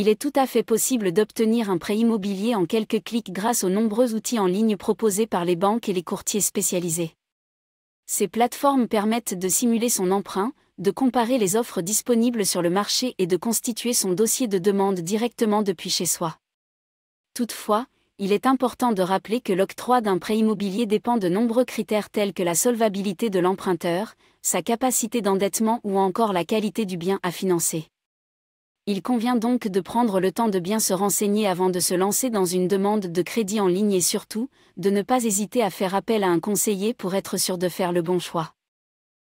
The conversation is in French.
il est tout à fait possible d'obtenir un prêt immobilier en quelques clics grâce aux nombreux outils en ligne proposés par les banques et les courtiers spécialisés. Ces plateformes permettent de simuler son emprunt, de comparer les offres disponibles sur le marché et de constituer son dossier de demande directement depuis chez soi. Toutefois, il est important de rappeler que l'octroi d'un prêt immobilier dépend de nombreux critères tels que la solvabilité de l'emprunteur, sa capacité d'endettement ou encore la qualité du bien à financer. Il convient donc de prendre le temps de bien se renseigner avant de se lancer dans une demande de crédit en ligne et surtout, de ne pas hésiter à faire appel à un conseiller pour être sûr de faire le bon choix.